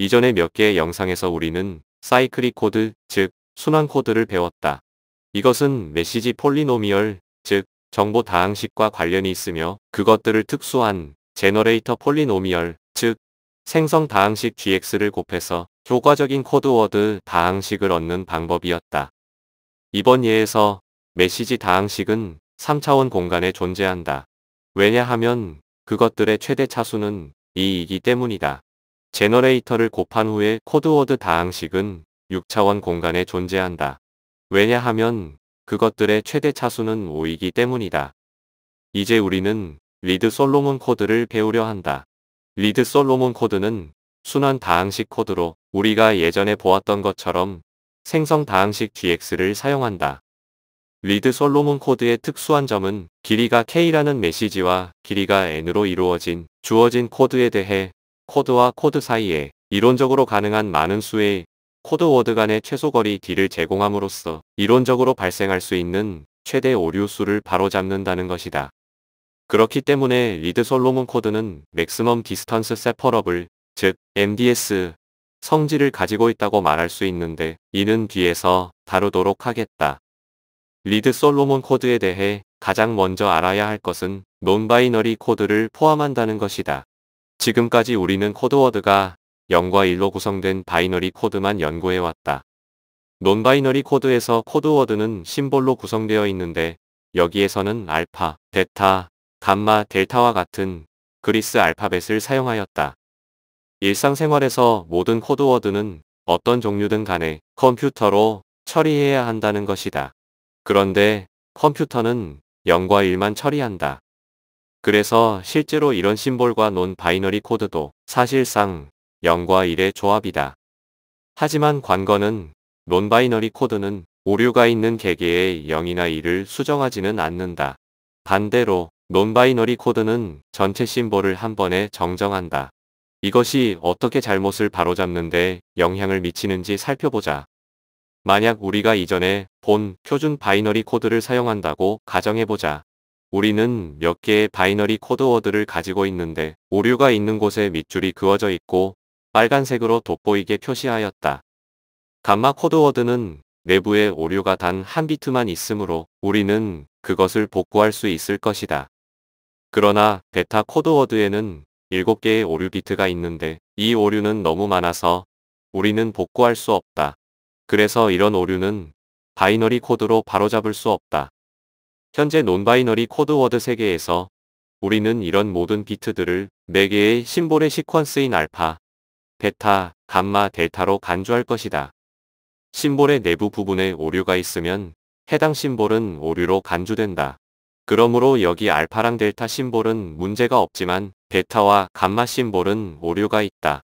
이전에 몇 개의 영상에서 우리는 사이클릭 코드, 즉 순환 코드를 배웠다. 이것은 메시지 폴리노미얼, 즉 정보 다항식과 관련이 있으며 그것들을 특수한 제너레이터 폴리노미얼, 즉 생성 다항식 GX를 곱해서 효과적인 코드워드 다항식을 얻는 방법이었다. 이번 예에서 메시지 다항식은 3차원 공간에 존재한다. 왜냐하면 그것들의 최대 차수는 2이기 때문이다. 제너레이터를 곱한 후에 코드워드 다항식은 6차원 공간에 존재한다. 왜냐하면 그것들의 최대 차수는 5이기 때문이다. 이제 우리는 리드 솔로몬 코드를 배우려 한다. 리드 솔로몬 코드는 순환 다항식 코드로 우리가 예전에 보았던 것처럼 생성 다항식 GX를 사용한다. 리드 솔로몬 코드의 특수한 점은 길이가 K라는 메시지와 길이가 N으로 이루어진 주어진 코드에 대해 코드와 코드 사이에 이론적으로 가능한 많은 수의 코드워드 간의 최소거리 d를 제공함으로써 이론적으로 발생할 수 있는 최대 오류 수를 바로잡는다는 것이다. 그렇기 때문에 리드 솔로몬 코드는 맥스멈 디스턴스 세퍼러블, 즉 MDS 성질을 가지고 있다고 말할 수 있는데 이는 뒤에서 다루도록 하겠다. 리드 솔로몬 코드에 대해 가장 먼저 알아야 할 것은 논바이너리 코드를 포함한다는 것이다. 지금까지 우리는 코드워드가 0과 1로 구성된 바이너리 코드만 연구해왔다. 논바이너리 코드에서 코드워드는 심볼로 구성되어 있는데 여기에서는 알파, 베타, 감마, 델타와 같은 그리스 알파벳을 사용하였다. 일상생활에서 모든 코드워드는 어떤 종류든 간에 컴퓨터로 처리해야 한다는 것이다. 그런데 컴퓨터는 0과 1만 처리한다. 그래서 실제로 이런 심볼과 논 바이너리 코드도 사실상 0과 1의 조합이다. 하지만 관건은 논 바이너리 코드는 오류가 있는 개개의 0이나 1을 수정하지는 않는다. 반대로 논 바이너리 코드는 전체 심볼을 한 번에 정정한다. 이것이 어떻게 잘못을 바로잡는데 영향을 미치는지 살펴보자. 만약 우리가 이전에 본 표준 바이너리 코드를 사용한다고 가정해보자. 우리는 몇 개의 바이너리 코드워드를 가지고 있는데 오류가 있는 곳에 밑줄이 그어져 있고 빨간색으로 돋보이게 표시하였다. 감마 코드워드는 내부에 오류가 단 한 비트만 있으므로 우리는 그것을 복구할 수 있을 것이다. 그러나 베타 코드워드에는 7개의 오류 비트가 있는데 이 오류는 너무 많아서 우리는 복구할 수 없다. 그래서 이런 오류는 바이너리 코드로 바로잡을 수 없다. 현재 논바이너리 코드워드 세계에서 우리는 이런 모든 비트들을 4개의 심볼의 시퀀스인 알파, 베타, 감마, 델타로 간주할 것이다. 심볼의 내부 부분에 오류가 있으면 해당 심볼은 오류로 간주된다. 그러므로 여기 알파랑 델타 심볼은 문제가 없지만 베타와 감마 심볼은 오류가 있다.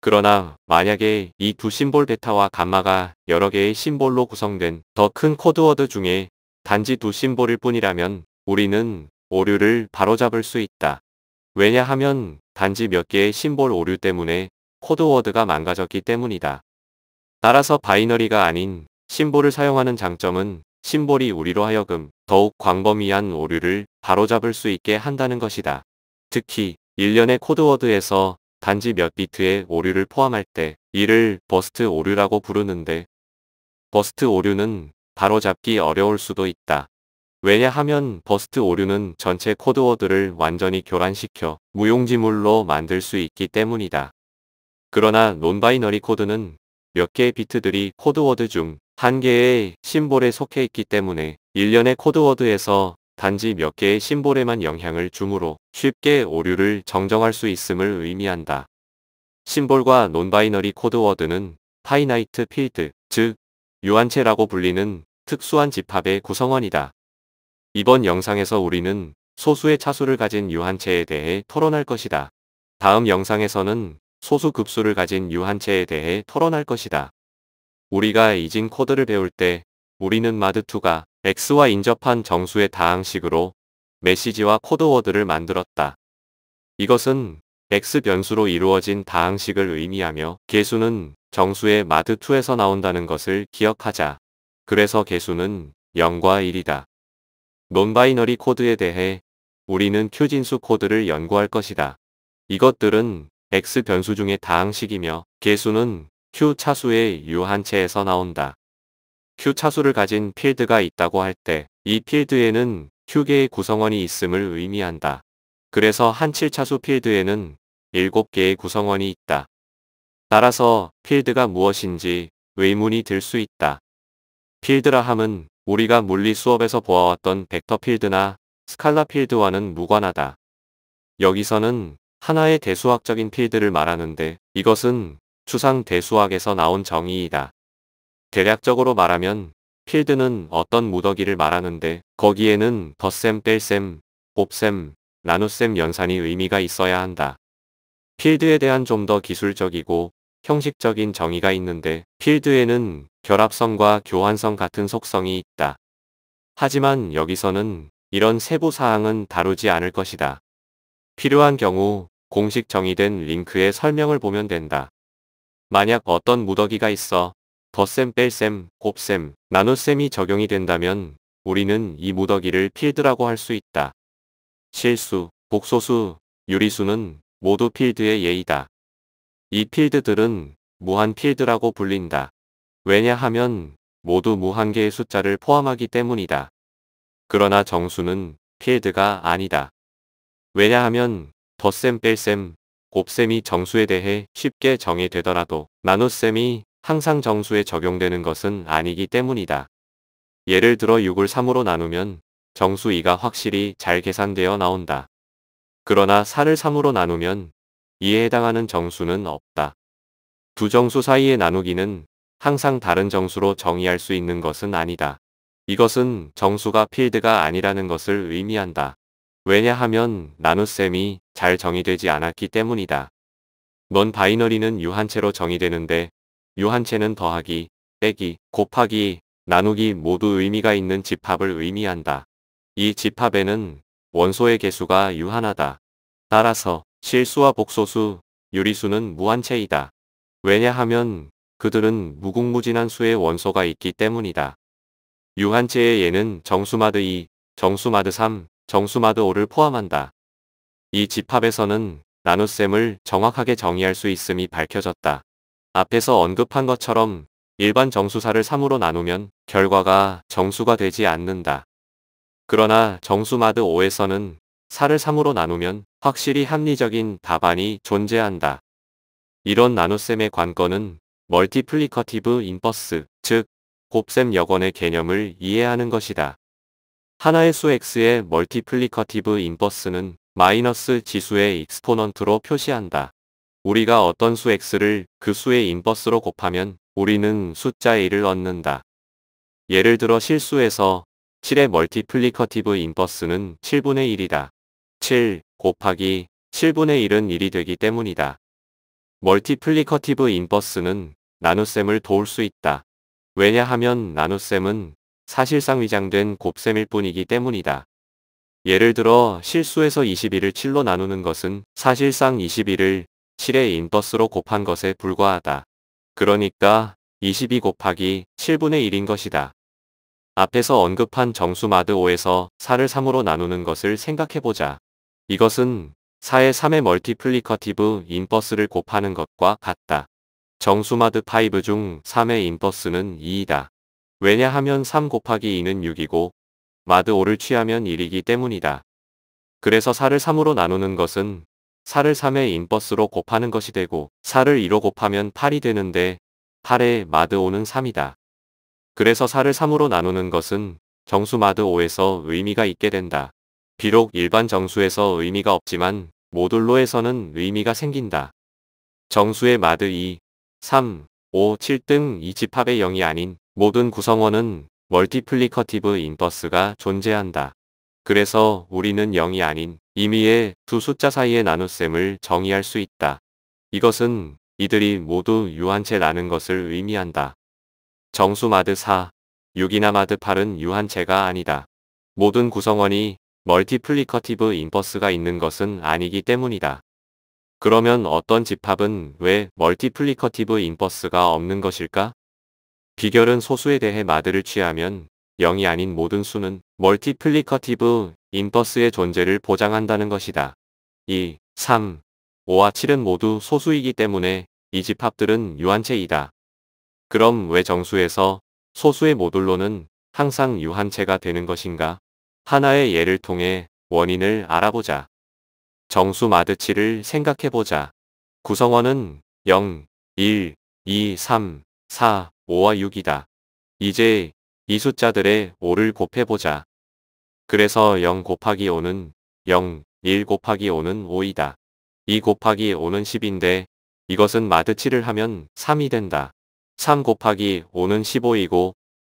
그러나 만약에 이 두 심볼 베타와 감마가 여러 개의 심볼로 구성된 더 큰 코드워드 중에 단지 두 심볼일 뿐이라면 우리는 오류를 바로잡을 수 있다. 왜냐하면 단지 몇 개의 심볼 오류 때문에 코드워드가 망가졌기 때문이다. 따라서 바이너리가 아닌 심볼을 사용하는 장점은 심볼이 우리로 하여금 더욱 광범위한 오류를 바로잡을 수 있게 한다는 것이다. 특히 일련의 코드워드에서 단지 몇 비트의 오류를 포함할 때 이를 버스트 오류라고 부르는데 버스트 오류는 바로잡기 어려울 수도 있다. 왜냐하면 버스트 오류는 전체 코드워드를 완전히 교란시켜 무용지물로 만들 수 있기 때문이다. 그러나 논바이너리 코드는 몇 개의 비트들이 코드워드 중 한 개의 심볼에 속해 있기 때문에 일련의 코드워드에서 단지 몇 개의 심볼에만 영향을 주므로 쉽게 오류를 정정할 수 있음을 의미한다. 심볼과 논바이너리 코드워드는 파이나이트 필드, 즉 유한체라고 불리는 특수한 집합의 구성원이다. 이번 영상에서 우리는 소수의 차수를 가진 유한체에 대해 토론할 것이다. 다음 영상에서는 소수 급수를 가진 유한체에 대해 토론할 것이다. 우리가 이진 코드를 배울 때 우리는 마드2가 x와 인접한 정수의 다항식으로 메시지와 코드워드를 만들었다. 이것은 x 변수로 이루어진 다항식을 의미하며 개수는 정수의 마드2에서 나온다는 것을 기억하자. 그래서 개수는 0과 1이다. 논바이너리 코드에 대해 우리는 큐진수 코드를 연구할 것이다. 이것들은 x 변수 중에 다항식이며 개수는 q 차수의 유한체에서 나온다. q 차수를 가진 필드가 있다고 할 때 이 필드에는 q개의 구성원이 있음을 의미한다. 그래서 한칠차수 필드에는 7개의 구성원이 있다. 따라서 필드가 무엇인지 의문이 들 수 있다. 필드라 함은 우리가 물리 수업에서 보아왔던 벡터 필드나 스칼라 필드와는 무관하다. 여기서는 하나의 대수학적인 필드를 말하는데 이것은 추상 대수학에서 나온 정의이다. 대략적으로 말하면 필드는 어떤 무더기를 말하는데 거기에는 덧셈, 뺄셈, 곱셈, 나눗셈 연산이 의미가 있어야 한다. 필드에 대한 좀 더 기술적이고 형식적인 정의가 있는데 필드에는 결합성과 교환성 같은 속성이 있다. 하지만 여기서는 이런 세부 사항은 다루지 않을 것이다. 필요한 경우 공식 정의된 링크의 설명을 보면 된다. 만약 어떤 무더기가 있어 덧셈, 뺄셈, 곱셈, 나눗셈이 적용이 된다면 우리는 이 무더기를 필드라고 할 수 있다. 실수, 복소수, 유리수는 모두 필드의 예이다. 이 필드들은 무한 필드라고 불린다. 왜냐하면 모두 무한개의 숫자를 포함하기 때문이다. 그러나 정수는 필드가 아니다. 왜냐하면 덧셈 뺄셈 곱셈이 정수에 대해 쉽게 정의되더라도 나눗셈이 항상 정수에 적용되는 것은 아니기 때문이다. 예를 들어 6을 3으로 나누면 정수 2가 확실히 잘 계산되어 나온다. 그러나 4를 3으로 나누면 이에 해당하는 정수는 없다. 두 정수 사이의 나누기는 항상 다른 정수로 정의할 수 있는 것은 아니다. 이것은 정수가 필드가 아니라는 것을 의미한다. 왜냐하면 나눗셈이 잘 정의되지 않았기 때문이다. 넌 바이너리는 유한체로 정의되는데 유한체는 더하기, 빼기, 곱하기, 나누기 모두 의미가 있는 집합을 의미한다. 이 집합에는 원소의 개수가 유한하다. 따라서 실수와 복소수, 유리수는 무한체이다. 왜냐하면 그들은 무궁무진한 수의 원소가 있기 때문이다. 유한체의 예는 정수마드 2, 정수마드 3, 정수마드 5를 포함한다. 이 집합에서는 나눗셈을 정확하게 정의할 수 있음이 밝혀졌다. 앞에서 언급한 것처럼 일반 정수사를 3으로 나누면 결과가 정수가 되지 않는다. 그러나 정수마드 5에서는 4를 3으로 나누면 확실히 합리적인 답안이 존재한다. 이런 나눗셈의 관건은 멀티플리커티브 인버스, 즉 곱셈 여건의 개념을 이해하는 것이다. 하나의 수 x의 멀티플리커티브 인버스는 마이너스 지수의 익스포넌트로 표시한다. 우리가 어떤 수 x를 그 수의 인버스로 곱하면 우리는 숫자 1을 얻는다. 예를 들어 실수에서 7의 멀티플리커티브 인버스는 7분의 1이다. 7 곱하기 7분의 1은 1이 되기 때문이다. 멀티플리커티브 인버스는 나눗셈을 도울 수 있다. 왜냐하면 나눗셈은 사실상 위장된 곱셈일 뿐이기 때문이다. 예를 들어 실수에서 21을 7로 나누는 것은 사실상 21을 7의 인버스로 곱한 것에 불과하다. 그러니까 22 곱하기 7분의 1인 것이다. 앞에서 언급한 정수 마드 5에서 4를 3으로 나누는 것을 생각해보자. 이것은 4의 3의 멀티플리커티브 인버스를 곱하는 것과 같다. 정수마드 5 중 3의 인버스는 2이다. 왜냐하면 3 곱하기 2는 6이고 마드 5를 취하면 1이기 때문이다. 그래서 4를 3으로 나누는 것은 4를 3의 인버스로 곱하는 것이 되고 4를 2로 곱하면 8이 되는데 8의 마드 5는 3이다. 그래서 4를 3으로 나누는 것은 정수 마드 5에서 의미가 있게 된다. 비록 일반 정수에서 의미가 없지만 모듈로에서는 의미가 생긴다. 정수의 마드 2, 3, 5, 7등 이 집합의 0이 아닌 모든 구성원은 멀티플리커티브 인버스가 존재한다. 그래서 우리는 0이 아닌 임의의 두 숫자 사이의 나눗셈을 정의할 수 있다. 이것은 이들이 모두 유한체라는 것을 의미한다. 정수 마드 4, 6이나 마드 8은 유한체가 아니다. 모든 구성원이 멀티플리커티브 인버스가 있는 것은 아니기 때문이다. 그러면 어떤 집합은 왜 멀티플리커티브 인버스가 없는 것일까? 비결은 소수에 대해 마드를 취하면 0이 아닌 모든 수는 멀티플리커티브 인버스의 존재를 보장한다는 것이다. 2, 3, 5와 7은 모두 소수이기 때문에 이 집합들은 유한체이다. 그럼 왜 정수에서 소수의 모듈로는 항상 유한체가 되는 것인가? 하나의 예를 통해 원인을 알아보자. 정수 마드치를 생각해보자. 구성원은 0, 1, 2, 3, 4, 5와 6이다. 이제 이 숫자들의 5를 곱해보자. 그래서 0 곱하기 5는 0, 1 곱하기 5는 5이다. 2 곱하기 5는 10인데 이것은 마드치를 하면 3이 된다. 3 곱하기 5는 15이고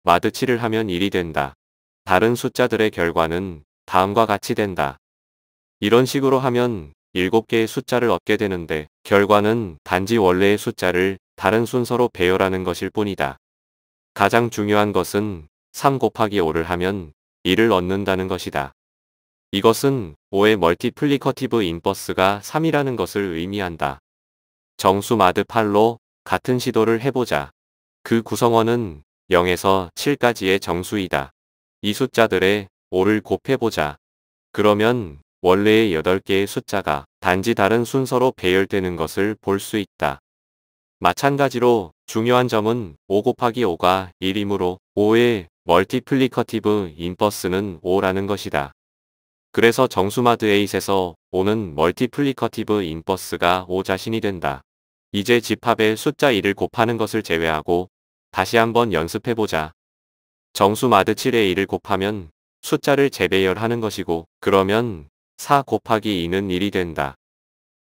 마드치를 하면 1이 된다. 다른 숫자들의 결과는 다음과 같이 된다. 이런 식으로 하면 7개의 숫자를 얻게 되는데 결과는 단지 원래의 숫자를 다른 순서로 배열하는 것일 뿐이다. 가장 중요한 것은 3 곱하기 5를 하면 2를 얻는다는 것이다. 이것은 5의 멀티플리커티브 인버스가 3이라는 것을 의미한다. 정수 마드 8로 같은 시도를 해보자. 그 구성원은 0에서 7까지의 정수이다. 이 숫자들의 5를 곱해보자. 그러면 원래의 8개의 숫자가 단지 다른 순서로 배열되는 것을 볼 수 있다. 마찬가지로 중요한 점은 5 곱하기 5가 1이므로 5의 멀티플리커티브 인버스는 5라는 것이다. 그래서 정수마드 에이에서 5는 멀티플리커티브 인버스가 5 자신이 된다. 이제 집합의 숫자 1을 곱하는 것을 제외하고 다시 한번 연습해보자. 정수 마드 7에 2를 곱하면 숫자를 재배열하는 것이고 그러면 4 곱하기 2는 1이 된다.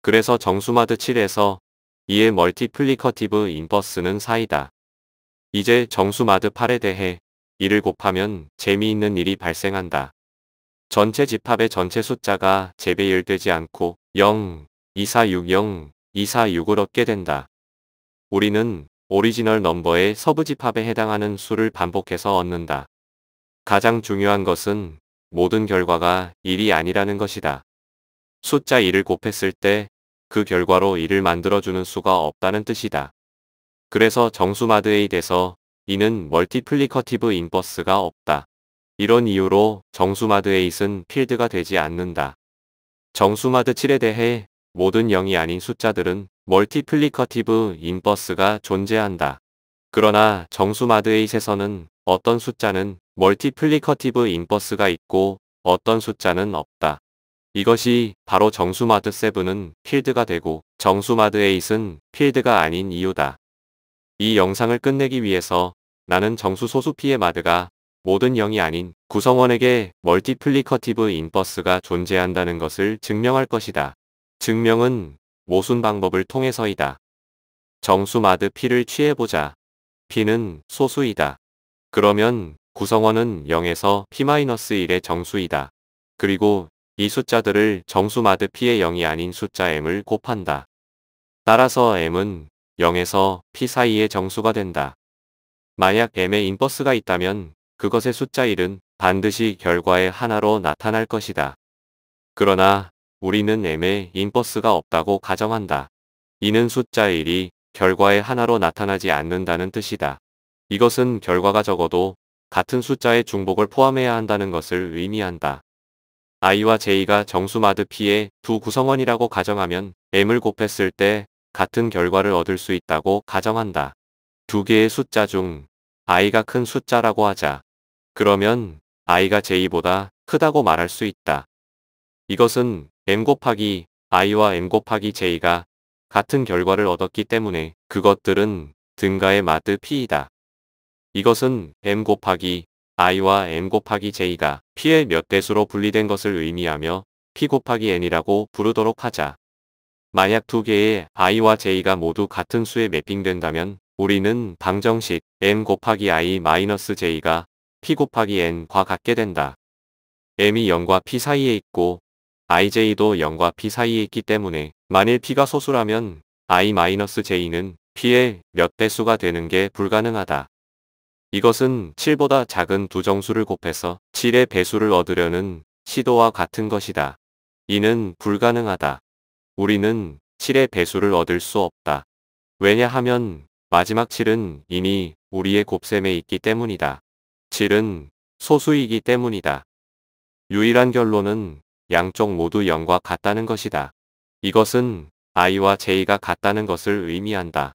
그래서 정수마드 7에서 2의 멀티플리커티브 인버스는 4이다. 이제 정수마드 8에 대해 2를 곱하면 재미있는 일이 발생한다. 전체 집합의 전체 숫자가 재배열되지 않고 0, 2460, 2465를 얻게 된다. 우리는 오리지널 넘버의 서브집합에 해당하는 수를 반복해서 얻는다. 가장 중요한 것은 모든 결과가 1이 아니라는 것이다. 숫자 1을 곱했을 때 그 결과로 1을 만들어주는 수가 없다는 뜻이다. 그래서 정수마드에 이해서 이는 멀티플리커티브 인버스가 없다. 이런 이유로 정수마드에 있은 필드가 되지 않는다. 정수마드 7에 대해 모든 0이 아닌 숫자들은 멀티플리커티브 인버스가 존재한다. 그러나 정수마드에잇에서는 어떤 숫자는 멀티플리커티브 인버스가 있고 어떤 숫자는 없다. 이것이 바로 정수마드 세 7은 필드가 되고 정수마드 에잇은 필드가 아닌 이유다. 이 영상을 끝내기 위해서 나는 정수 소수 피의 마드가 모든 0이 아닌 구성원에게 멀티플리커티브 인버스가 존재한다는 것을 증명할 것이다. 증명은 모순 방법을 통해서이다. 정수마드 P를 취해보자. P는 소수이다. 그러면 구성원은 0에서 P-1의 정수이다. 그리고 이 숫자들을 정수마드 P의 0이 아닌 숫자 M을 곱한다. 따라서 M은 0에서 P 사이의 정수가 된다. 만약 M의 인버스가 있다면 그것의 숫자 1은 반드시 결과의 하나로 나타날 것이다. 그러나 우리는 m에 인버스가 없다고 가정한다. 이는 숫자 1이 결과의 하나로 나타나지 않는다는 뜻이다. 이것은 결과가 적어도 같은 숫자의 중복을 포함해야 한다는 것을 의미한다. i와 j가 정수 마드 p의 두 구성원이라고 가정하면 m을 곱했을 때 같은 결과를 얻을 수 있다고 가정한다. 두 개의 숫자 중 i가 큰 숫자라고 하자. 그러면 i가 j보다 크다고 말할 수 있다. 이것은 m 곱하기 i와 m 곱하기 j가 같은 결과를 얻었기 때문에 그것들은 등가의 마드 p이다. 이것은 m 곱하기 i와 m 곱하기 j가 p의 몇 대수로 분리된 것을 의미하며 p 곱하기 n이라고 부르도록 하자. 만약 두 개의 i와 j가 모두 같은 수에 매핑된다면 우리는 방정식 m 곱하기 i 마이너스 j가 p 곱하기 n과 같게 된다. m이 0과 p 사이에 있고 IJ도 0과 P 사이에 있기 때문에 만일 P가 소수라면 I-J는 P의 몇 배수가 되는 게 불가능하다. 이것은 7보다 작은 두 정수를 곱해서 7의 배수를 얻으려는 시도와 같은 것이다. 이는 불가능하다. 우리는 7의 배수를 얻을 수 없다. 왜냐하면 마지막 7은 이미 우리의 곱셈에 있기 때문이다. 7은 소수이기 때문이다. 유일한 결론은 양쪽 모두 0과 같다는 것이다. 이것은 i와 j가 같다는 것을 의미한다.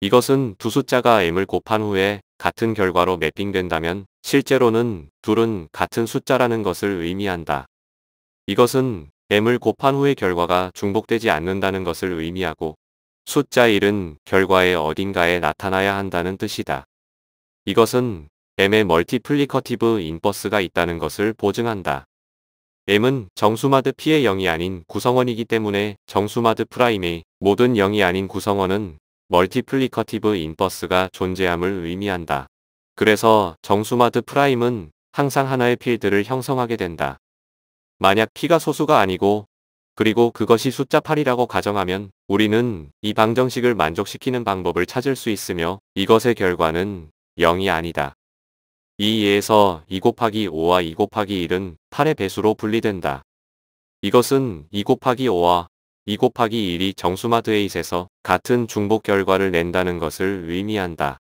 이것은 두 숫자가 m을 곱한 후에 같은 결과로 매핑된다면 실제로는 둘은 같은 숫자라는 것을 의미한다. 이것은 m을 곱한 후의 결과가 중복되지 않는다는 것을 의미하고 숫자 1은 결과의 어딘가에 나타나야 한다는 뜻이다. 이것은 m의 멀티플리커티브 인버스가 있다는 것을 보증한다. M은 정수마드 P의 0이 아닌 구성원이기 때문에 정수마드 프라임의 모든 0이 아닌 구성원은 멀티플리커티브 인버스가 존재함을 의미한다. 그래서 정수마드 프라임은 항상 하나의 필드를 형성하게 된다. 만약 P가 소수가 아니고 그리고 그것이 숫자 8이라고 가정하면 우리는 이 방정식을 만족시키는 방법을 찾을 수 있으며 이것의 결과는 0이 아니다. 이 예에서 2 곱하기 5와 2 곱하기 1은 8의 배수로 분리된다. 이것은 2 곱하기 5와 2 곱하기 1이 정수마드에잇에서 같은 중복 결과를 낸다는 것을 의미한다.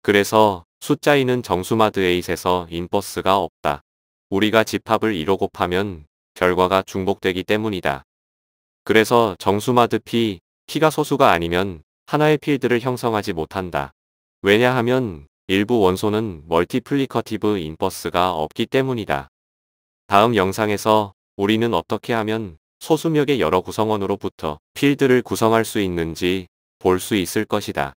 그래서 숫자 2는 정수마드에잇에서 인버스가 없다. 우리가 집합을 2로 곱하면 결과가 중복되기 때문이다. 그래서 정수마드 P, P가 소수가 아니면 하나의 필드를 형성하지 못한다. 왜냐하면 일부 원소는 멀티플리커티브 인버스가 없기 때문이다. 다음 영상에서 우리는 어떻게 하면 소수명의 여러 구성원으로부터 필드를 구성할 수 있는지 볼 수 있을 것이다.